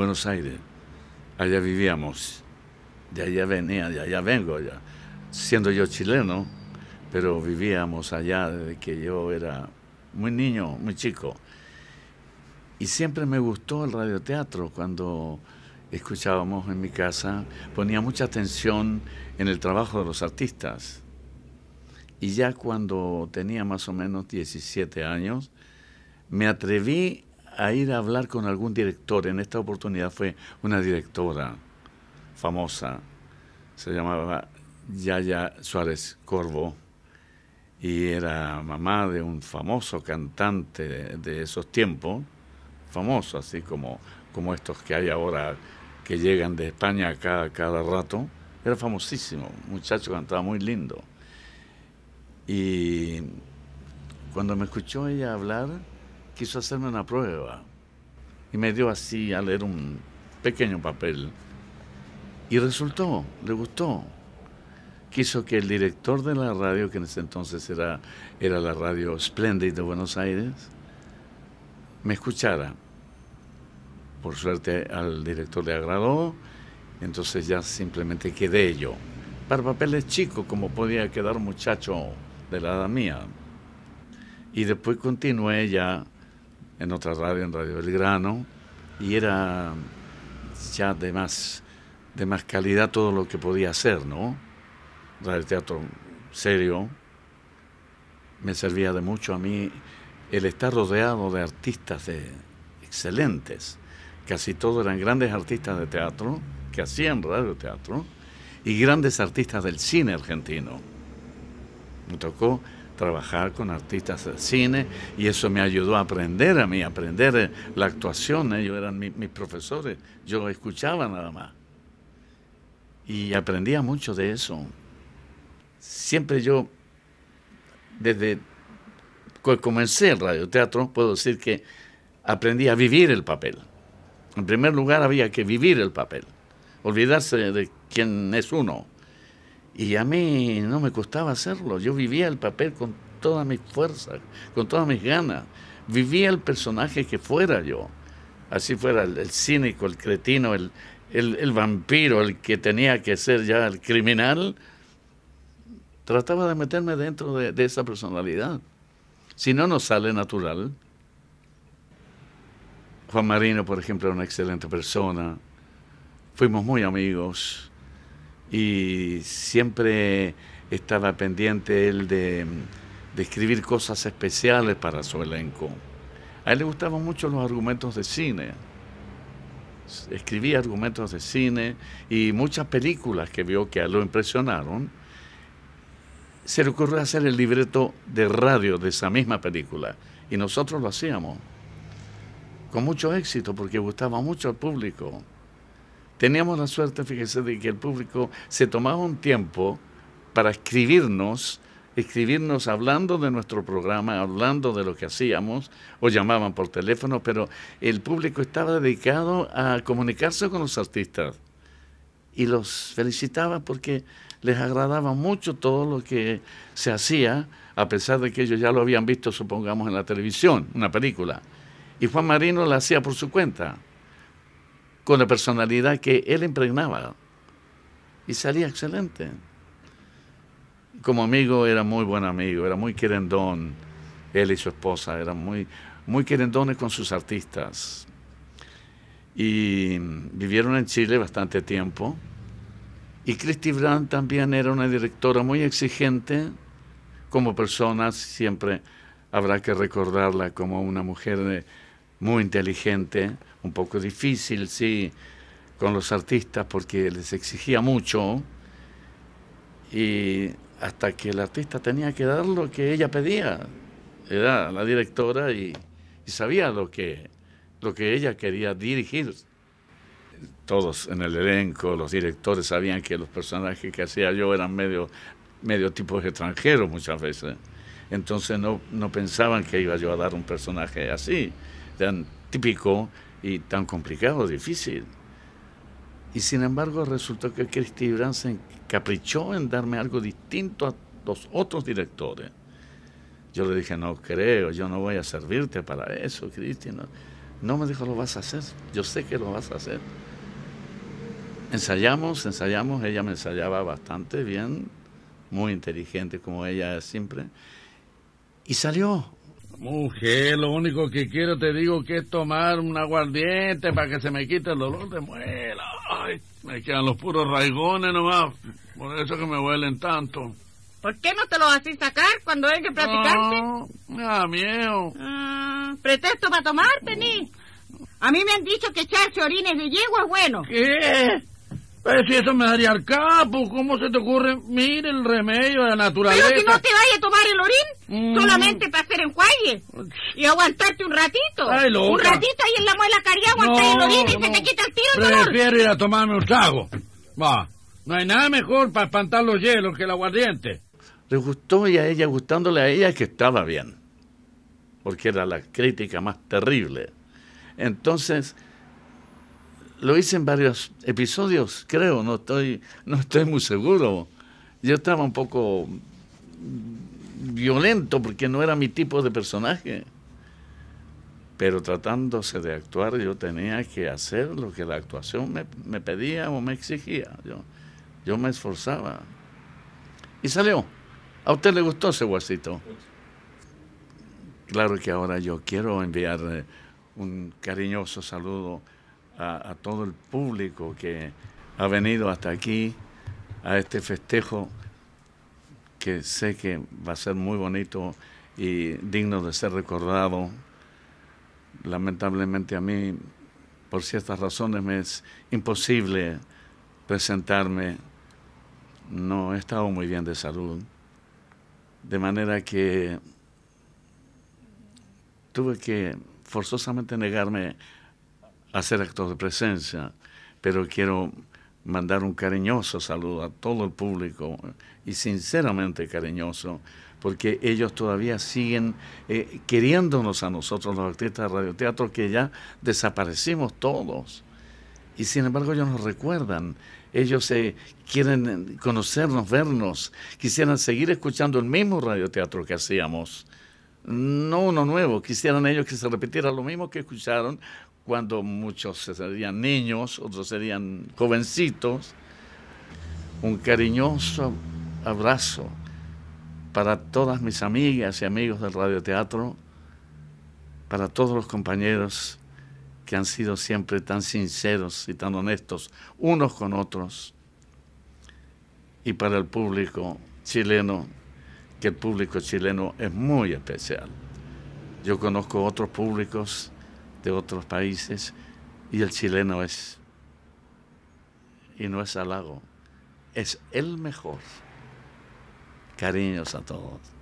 Buenos Aires. Allá vivíamos. De allá venía, de allá vengo. ya. Siendo yo chileno, pero vivíamos allá desde que yo era muy niño, muy chico. Y siempre me gustó el radioteatro cuando escuchábamos en mi casa, ponía mucha atención en el trabajo de los artistas. Y ya cuando tenía más o menos 17 años, me atreví a ir a hablar con algún director. En esta oportunidad fue una directora famosa, se llamaba Yaya Suárez Corvo y era mamá de un famoso cantante de, esos tiempos, famoso así como, como estos que hay ahora que llegan de España cada cada rato. Era famosísimo, muchacho cantaba muy lindo. Y cuando me escuchó ella hablar, quiso hacerme una prueba y me dio así a leer un pequeño papel. Y resultó, le gustó. Quiso que el director de la radio, que en ese entonces era, era la radio Splendid de Buenos Aires, me escuchara. Por suerte al director le agradó, entonces ya simplemente quedé yo. Para papeles chicos, como podía quedar un muchacho de la edad mía. Y después continué ya en otra radio, en Radio Belgrano, y era ya de más, de más calidad todo lo que podía hacer, ¿no? Radio teatro serio, me servía de mucho a mí el estar rodeado de artistas de, excelentes. Casi todos eran grandes artistas de teatro, que hacían radio teatro, y grandes artistas del cine argentino. Me tocó trabajar con artistas del cine y eso me ayudó a aprender a mí, a aprender eh, la actuación. Ellos eh. eran mis profesores, yo escuchaba nada más. Y aprendía mucho de eso. Siempre yo, desde que comencé el radioteatro, puedo decir que aprendí a vivir el papel. En primer lugar, había que vivir el papel, olvidarse de quién es uno y a mí no me costaba hacerlo. Yo vivía el papel con todas mis fuerzas, con todas mis ganas. Vivía el personaje que fuera yo. Así fuera el, cínico, el cretino, el, vampiro, el que tenía que ser ya el criminal. Trataba de meterme dentro de, de esa personalidad. Si no nos sale natural. Juan Marino, por ejemplo, era una excelente persona. Fuimos muy amigos y siempre estaba pendiente él de, escribir cosas especiales para su elenco. A él le gustaban mucho los argumentos de cine. Escribía argumentos de cine y muchas películas que vio que a él lo impresionaron. Se le ocurrió hacer el libreto de radio de esa misma película y nosotros lo hacíamos con mucho éxito porque gustaba mucho al público teníamos la suerte, fíjese, de que el público se tomaba un tiempo para escribirnos, escribirnos hablando de nuestro programa, hablando de lo que hacíamos, o llamaban por teléfono, pero el público estaba dedicado a comunicarse con los artistas y los felicitaba porque les agradaba mucho todo lo que se hacía, a pesar de que ellos ya lo habían visto, supongamos, en la televisión, una película. Y Juan Marino la hacía por su cuenta con la personalidad que él impregnaba. Y salía excelente. Como amigo era muy buen amigo, era muy querendón. Él y su esposa eran muy, muy querendones con sus artistas. Y vivieron en Chile bastante tiempo. Y Christy Brand también era una directora muy exigente como persona, siempre habrá que recordarla como una mujer de muy inteligente, un poco difícil, sí, con los artistas porque les exigía mucho y hasta que el artista tenía que dar lo que ella pedía. Era la directora y, sabía lo que, lo que ella quería dirigir. Todos en el elenco, los directores sabían que los personajes que hacía yo eran medio, medio tipos extranjeros muchas veces. Entonces no, no pensaban que iba yo a dar un personaje así tan típico y tan complicado, difícil. Y sin embargo resultó que Christy Bransen caprichó en darme algo distinto a los otros directores. Yo le dije, no creo, yo no voy a servirte para eso, Cristi. No. no, me dijo, lo vas a hacer, yo sé que lo vas a hacer. Ensayamos, ensayamos, ella me ensayaba bastante bien, muy inteligente como ella es siempre, y salió, Mujer, lo único que quiero te digo que es tomar un aguardiente para que se me quite el dolor de muela. Ay, me quedan los puros raigones nomás. Por eso que me huelen tanto. ¿Por qué no te los a sacar cuando hay que platicarte? No, Ah miedo. Ah, pretexto para tomarte, ni. A mí me han dicho que echarse orines de yegua es bueno. ¿Qué? Pero si eso me daría el capo, ¿cómo se te ocurre? Mira el remedio de la naturaleza. Pero que no te vayas a tomar el orín, mm. solamente para hacer enjuague y aguantarte un ratito. un ratito ahí en la muela caría, aguantar el orín y se te quita el tiro el dolor. Prefiero ir a tomarme un trago. Va, no hay nada mejor para espantar los hielos que el aguardiente. Le gustó y a ella, gustándole a ella que estaba bien, porque era la crítica más terrible. Entonces lo hice en varios episodios, creo, no estoy, no estoy muy seguro. Yo estaba un poco violento porque no era mi tipo de personaje. Pero tratándose de actuar, yo tenía que hacer lo que la actuación me, pedía o me exigía. Yo, yo me esforzaba. Y salió. ¿A usted le gustó ese guasito? Claro que ahora yo quiero enviar un cariñoso saludo a, todo el público que ha venido hasta aquí, a este festejo que sé que va a ser muy bonito y digno de ser recordado. Lamentablemente a mí, por ciertas razones, me es imposible presentarme. No he estado muy bien de salud. De manera que tuve que forzosamente negarme hacer actos de presencia, pero quiero mandar un cariñoso saludo a todo el público y sinceramente cariñoso, porque ellos todavía siguen eh, queriéndonos a nosotros, los artistas de radioteatro, que ya desaparecimos todos. Y sin embargo ellos nos recuerdan, ellos eh, quieren conocernos, vernos, quisieran seguir escuchando el mismo radioteatro que hacíamos. No uno nuevo, quisieran ellos que se repitiera lo mismo que escucharon cuando muchos serían niños, otros serían jovencitos. Un cariñoso abrazo para todas mis amigas y amigos del radioteatro, para todos los compañeros que han sido siempre tan sinceros y tan honestos unos con otros, y para el público chileno, que el público chileno es muy especial. Yo conozco otros públicos de otros países y el chileno es, y no es halago, es el mejor. Cariños a todos.